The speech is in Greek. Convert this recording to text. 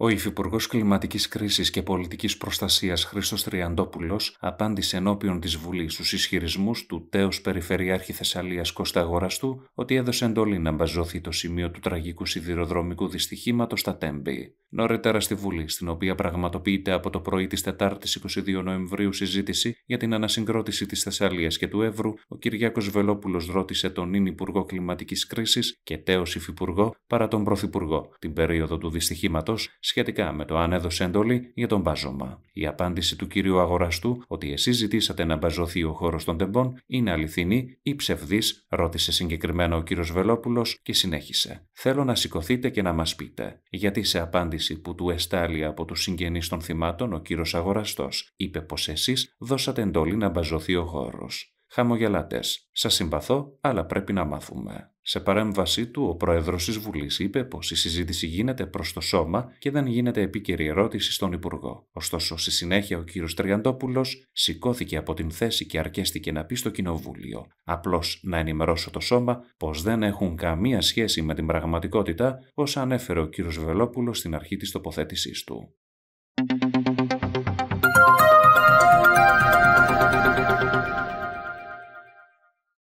Ο Υφυπουργός Κλιματικής Κρίσης και Πολιτικής Προστασίας Χρήστος Τριαντόπουλος απάντησε ενώπιον της Βουλής στους ισχυρισμούς του τέο Περιφερειάρχη Θεσσαλίας Κώστα του ότι έδωσε εντολή να μπαζώθει το σημείο του τραγικού σιδηροδρομικού δυστυχήματος στα Τέμπη. Νωρίτερα στη Βουλή, στην οποία πραγματοποιείται από το πρωί της Τετάρτης 22 Νοεμβρίου συζήτηση για την ανασυγκρότηση της Θεσσαλίας και του Εύρου, ο Κυριάκος Βελόπουλος ρώτησε τον νυν Υπουργό Κλιματικής Κρίσης και τέος Υφυπουργό παρά τον Πρωθυπουργό, την περίοδο του δυστυχήματος, σχετικά με το αν έδωσε εντολή για τον μπάζωμα. Η απάντηση του κύριου Αγοραστού ότι εσείς ζητήσατε να μπαζωθεί ο χώρος των τεμπών είναι αληθινή ή ψευδής, ρώτησε συγκεκριμένα ο κύριος Βελόπουλος και συνέχισε. Θέλω να σηκωθείτε και να μας πείτε, γιατί σε απάντηση που του εστάλει από τους συγγενείς των θυμάτων ο κύριος αγοραστός. Είπε πως εσείς δώσατε εντολή να μπαζωθεί ο χώρο. Χαμογελάτε. Σας συμπαθώ, αλλά πρέπει να μάθουμε. Σε παρέμβασή του, ο πρόεδρος της Βουλής είπε πως η συζήτηση γίνεται προς το σώμα και δεν γίνεται επίκαιρη ερώτηση στον Υπουργό. Ωστόσο, στη συνέχεια ο κ. Τριαντόπουλος σηκώθηκε από την θέση και αρκέστηκε να πει στο Κοινοβούλιο. Απλώς να ενημερώσω το σώμα πως δεν έχουν καμία σχέση με την πραγματικότητα, όσα ανέφερε ο κ. Βελόπουλος στην αρχή της τοποθέτησής του.